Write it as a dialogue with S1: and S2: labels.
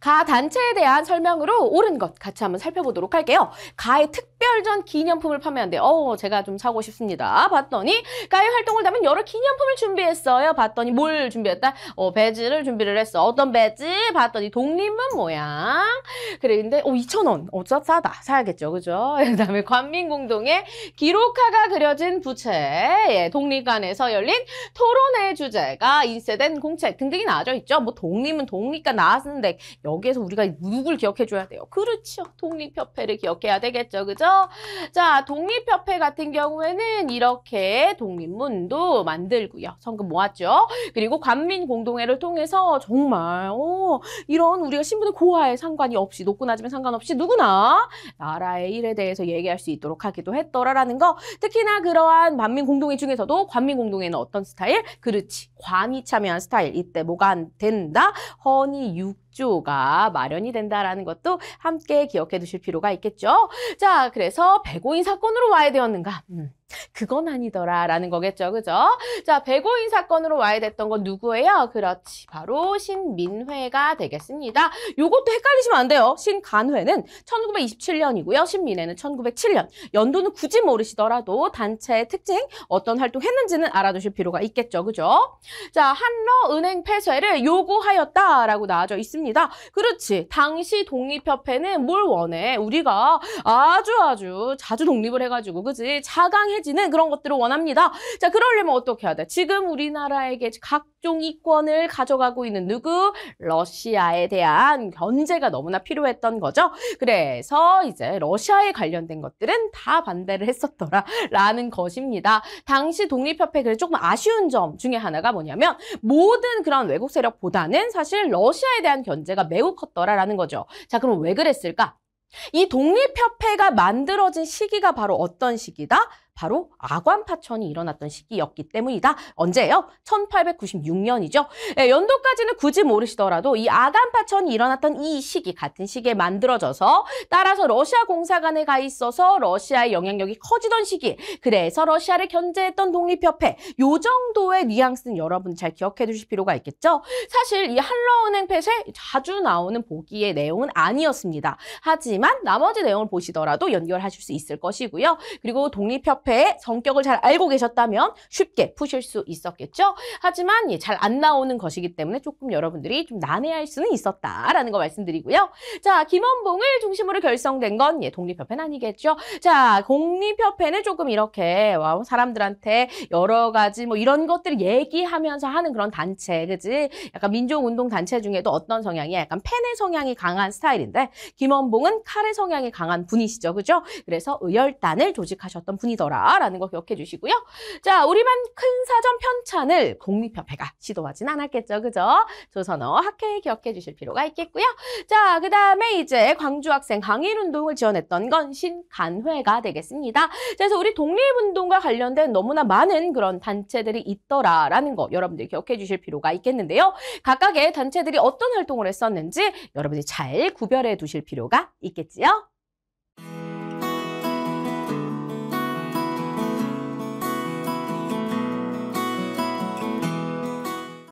S1: 가 단체에 대한 설명으로 옳은 것 같이 한번 살펴보도록 할게요. 가의 특1 0전 기념품을 판매한대. 어, 제가 좀 사고 싶습니다. 봤더니 가요 활동을 담은 여러 기념품을 준비했어요. 봤더니 뭘 준비했다? 어, 배지를 준비를 했어. 어떤 배지? 봤더니 독립문 모양. 그래, 근데 어, 2,000원. 어, 싸다. 사야겠죠. 그죠? 그 다음에 관민공동의 기록화가 그려진 부채. 예, 독립관에서 열린 토론회 주제가 인쇄된 공책 등등이 나와져 있죠. 뭐 독립은 독립과 나왔는데 여기에서 우리가 누구를 기억해줘야 돼요? 그렇죠. 독립협회를 기억해야 되겠죠. 그죠? 자, 독립협회 같은 경우에는 이렇게 독립문도 만들고요. 성금 모았죠. 그리고 관민공동회를 통해서 정말 어, 이런 우리가 신분의 고하에 상관이 없이 높고 낮으면 상관없이 누구나 나라의 일에 대해서 얘기할 수 있도록 하기도 했더라라는 거 특히나 그러한 반민공동회 중에서도 관민공동회는 어떤 스타일? 그렇지 관이 참여한 스타일 이때 뭐가 된다? 허니 육 백조가 마련이 된다라는 것도 함께 기억해 두실 필요가 있겠죠. 자, 그래서 백오인 사건으로 와야 되었는가? 음. 그건 아니더라 라는 거겠죠. 그죠? 자, 배고인 사건으로 와야 됐던 건 누구예요? 그렇지. 바로 신민회가 되겠습니다. 요것도 헷갈리시면 안 돼요. 신간회는 1927년이고요. 신민회는 1907년. 연도는 굳이 모르시더라도 단체의 특징, 어떤 활동했는지는 알아두실 필요가 있겠죠. 그죠? 자, 한러 은행 폐쇄를 요구하였다라고 나와져 있습니다. 그렇지. 당시 독립협회는 뭘 원해? 우리가 아주 아주 자주 독립을 해가지고, 그지? 자강해 강해지는 그런 것들을 원합니다. 자, 그러려면 어떻게 해야 돼? 지금 우리나라에게 각종 이권을 가져가고 있는 누구? 러시아에 대한 견제가 너무나 필요했던 거죠. 그래서 이제 러시아에 관련된 것들은 다 반대를 했었더라라는 것입니다. 당시 독립협회 그래 조금 아쉬운 점 중에 하나가 뭐냐면 모든 그런 외국 세력보다는 사실 러시아에 대한 견제가 매우 컸더라라는 거죠. 자, 그럼 왜 그랬을까? 이 독립협회가 만들어진 시기가 바로 어떤 시기다? 바로 아관파천이 일어났던 시기였기 때문이다. 언제예요? 1896년이죠. 예, 연도까지는 굳이 모르시더라도 이아관파천이 일어났던 이 시기 같은 시기에 만들어져서 따라서 러시아 공사관에 가 있어서 러시아의 영향력이 커지던 시기 그래서 러시아를 견제했던 독립협회 요 정도의 뉘앙스는 여러분 잘 기억해 두실 필요가 있겠죠. 사실 이 한러은행 폐쇄 자주 나오는 보기의 내용은 아니었습니다. 하지만 나머지 내용을 보시더라도 연결하실 수 있을 것이고요. 그리고 독립협회 앞에 성격을 잘 알고 계셨다면 쉽게 푸실 수 있었겠죠. 하지만 예, 잘안 나오는 것이기 때문에 조금 여러분들이 좀 난해할 수는 있었다라는 거 말씀드리고요. 자, 김원봉을 중심으로 결성된 건 예, 독립협회는 아니겠죠. 자, 독립협회는 조금 이렇게 와, 사람들한테 여러 가지 뭐 이런 것들을 얘기하면서 하는 그런 단체, 그지? 약간 민족운동 단체 중에도 어떤 성향이 약간 팬의 성향이 강한 스타일인데 김원봉은 칼의 성향이 강한 분이시죠, 그죠? 그래서 의열단을 조직하셨던 분이더라. 라는거 기억해 주시고요. 자, 우리만 큰 사전 편찬을 국립협회가 시도하진 않았겠죠. 그죠? 조선어 학회 기억해 주실 필요가 있겠고요. 자, 그 다음에 이제 광주 학생 강일 운동을 지원했던 건 신간회가 되겠습니다. 자, 그래서 우리 독립운동과 관련된 너무나 많은 그런 단체들이 있더라라는 거 여러분들이 기억해 주실 필요가 있겠는데요. 각각의 단체들이 어떤 활동을 했었는지 여러분이 잘 구별해 두실 필요가 있겠지요.